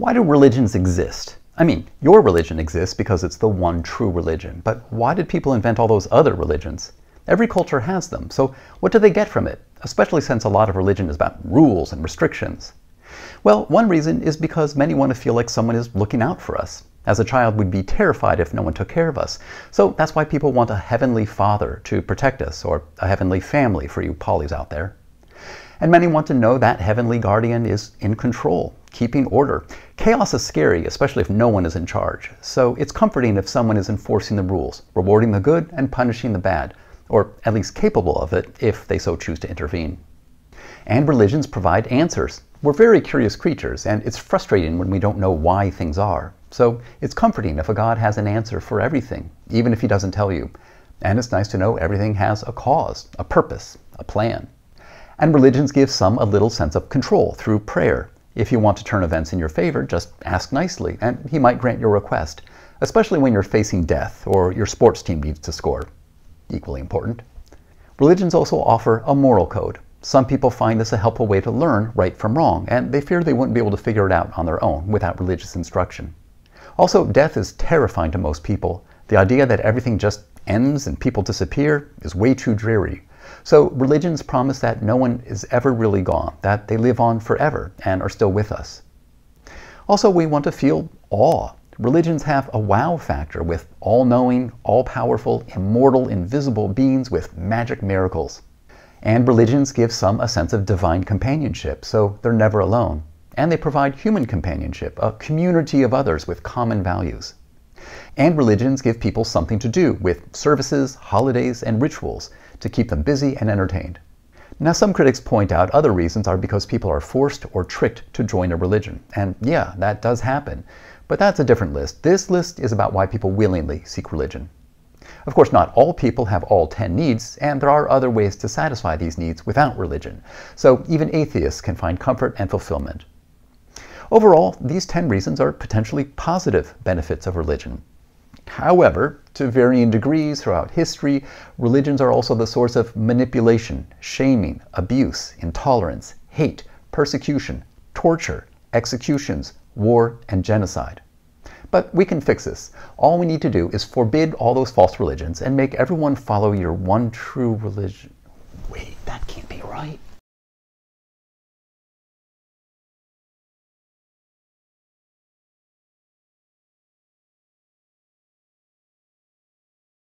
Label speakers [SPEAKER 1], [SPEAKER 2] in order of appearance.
[SPEAKER 1] Why do religions exist? I mean, your religion exists because it's the one true religion, but why did people invent all those other religions? Every culture has them, so what do they get from it, especially since a lot of religion is about rules and restrictions? Well, one reason is because many want to feel like someone is looking out for us. As a child, we'd be terrified if no one took care of us, so that's why people want a heavenly father to protect us, or a heavenly family for you polys out there. And many want to know that heavenly guardian is in control, keeping order, Chaos is scary, especially if no one is in charge, so it's comforting if someone is enforcing the rules, rewarding the good and punishing the bad, or at least capable of it if they so choose to intervene. And religions provide answers. We're very curious creatures, and it's frustrating when we don't know why things are. So it's comforting if a God has an answer for everything, even if he doesn't tell you. And it's nice to know everything has a cause, a purpose, a plan. And religions give some a little sense of control through prayer, if you want to turn events in your favor, just ask nicely, and he might grant your request, especially when you're facing death or your sports team needs to score. Equally important. Religions also offer a moral code. Some people find this a helpful way to learn right from wrong, and they fear they wouldn't be able to figure it out on their own without religious instruction. Also, death is terrifying to most people. The idea that everything just ends and people disappear is way too dreary. So religions promise that no one is ever really gone, that they live on forever and are still with us. Also, we want to feel awe. Religions have a wow factor with all knowing, all powerful, immortal, invisible beings with magic miracles. And religions give some a sense of divine companionship, so they're never alone. And they provide human companionship, a community of others with common values. And religions give people something to do with services, holidays, and rituals to keep them busy and entertained. Now, some critics point out other reasons are because people are forced or tricked to join a religion. And yeah, that does happen. But that's a different list. This list is about why people willingly seek religion. Of course, not all people have all 10 needs, and there are other ways to satisfy these needs without religion. So even atheists can find comfort and fulfillment. Overall, these 10 reasons are potentially positive benefits of religion. However, to varying degrees throughout history, religions are also the source of manipulation, shaming, abuse, intolerance, hate, persecution, torture, executions, war, and genocide. But we can fix this. All we need to do is forbid all those false religions and make everyone follow your one true religion. Wait, that can't be right.